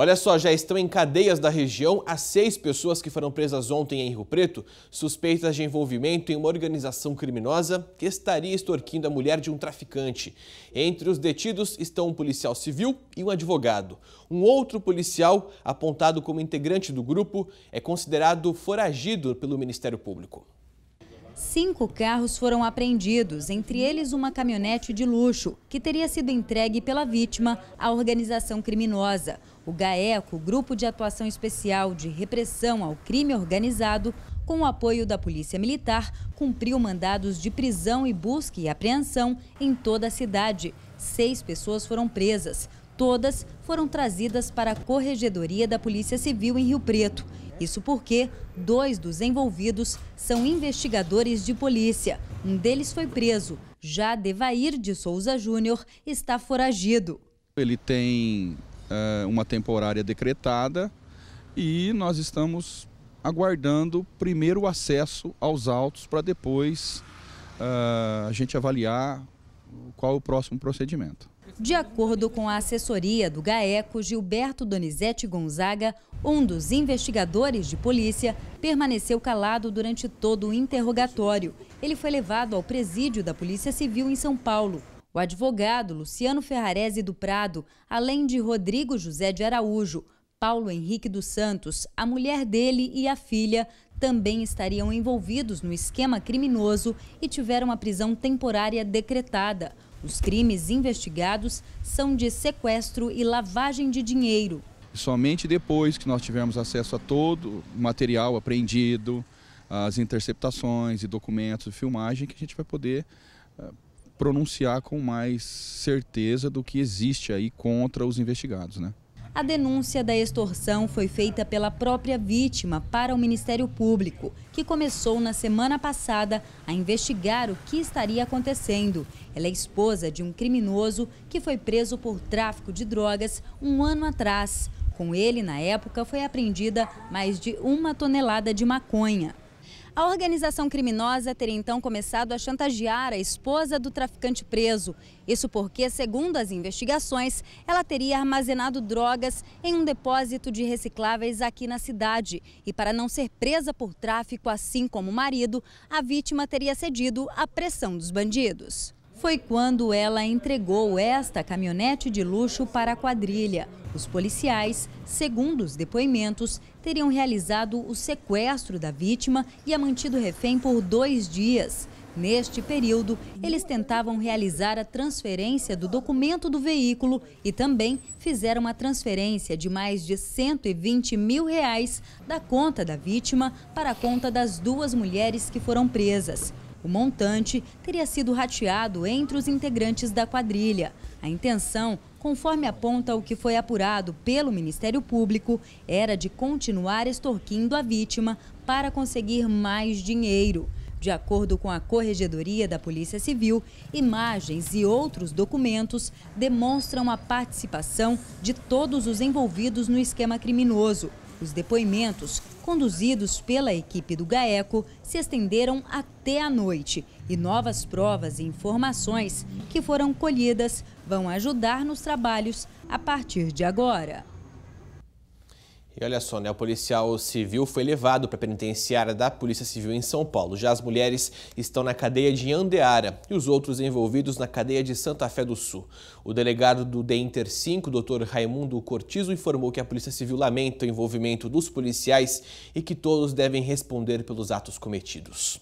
Olha só, já estão em cadeias da região as seis pessoas que foram presas ontem em Rio Preto, suspeitas de envolvimento em uma organização criminosa que estaria extorquindo a mulher de um traficante. Entre os detidos estão um policial civil e um advogado. Um outro policial, apontado como integrante do grupo, é considerado foragido pelo Ministério Público. Cinco carros foram apreendidos, entre eles uma caminhonete de luxo, que teria sido entregue pela vítima à organização criminosa. O GAECO, Grupo de Atuação Especial de Repressão ao Crime Organizado, com o apoio da Polícia Militar, cumpriu mandados de prisão e busca e apreensão em toda a cidade. Seis pessoas foram presas todas foram trazidas para a Corregedoria da Polícia Civil em Rio Preto. Isso porque dois dos envolvidos são investigadores de polícia. Um deles foi preso. Já Devair de Souza Júnior está foragido. Ele tem eh, uma temporária decretada e nós estamos aguardando primeiro o acesso aos autos para depois uh, a gente avaliar qual é o próximo procedimento. De acordo com a assessoria do GAECO, Gilberto Donizete Gonzaga, um dos investigadores de polícia, permaneceu calado durante todo o interrogatório. Ele foi levado ao presídio da Polícia Civil em São Paulo. O advogado Luciano Ferrarese do Prado, além de Rodrigo José de Araújo, Paulo Henrique dos Santos, a mulher dele e a filha também estariam envolvidos no esquema criminoso e tiveram a prisão temporária decretada. Os crimes investigados são de sequestro e lavagem de dinheiro. Somente depois que nós tivermos acesso a todo o material apreendido, as interceptações e documentos de filmagem, que a gente vai poder eh, pronunciar com mais certeza do que existe aí contra os investigados, né? A denúncia da extorsão foi feita pela própria vítima para o Ministério Público, que começou na semana passada a investigar o que estaria acontecendo. Ela é esposa de um criminoso que foi preso por tráfico de drogas um ano atrás. Com ele, na época, foi apreendida mais de uma tonelada de maconha. A organização criminosa teria então começado a chantagear a esposa do traficante preso. Isso porque, segundo as investigações, ela teria armazenado drogas em um depósito de recicláveis aqui na cidade. E para não ser presa por tráfico, assim como o marido, a vítima teria cedido à pressão dos bandidos foi quando ela entregou esta caminhonete de luxo para a quadrilha. Os policiais, segundo os depoimentos, teriam realizado o sequestro da vítima e a mantido refém por dois dias. Neste período, eles tentavam realizar a transferência do documento do veículo e também fizeram uma transferência de mais de 120 mil reais da conta da vítima para a conta das duas mulheres que foram presas. O montante teria sido rateado entre os integrantes da quadrilha. A intenção, conforme aponta o que foi apurado pelo Ministério Público, era de continuar extorquindo a vítima para conseguir mais dinheiro. De acordo com a Corregedoria da Polícia Civil, imagens e outros documentos demonstram a participação de todos os envolvidos no esquema criminoso. Os depoimentos, conduzidos pela equipe do GAECO, se estenderam até a noite e novas provas e informações que foram colhidas vão ajudar nos trabalhos a partir de agora. E olha só, né? O policial civil foi levado para a penitenciária da Polícia Civil em São Paulo. Já as mulheres estão na cadeia de Andeara e os outros envolvidos na cadeia de Santa Fé do Sul. O delegado do DEINTER 5, Dr. Raimundo Cortizo, informou que a Polícia Civil lamenta o envolvimento dos policiais e que todos devem responder pelos atos cometidos.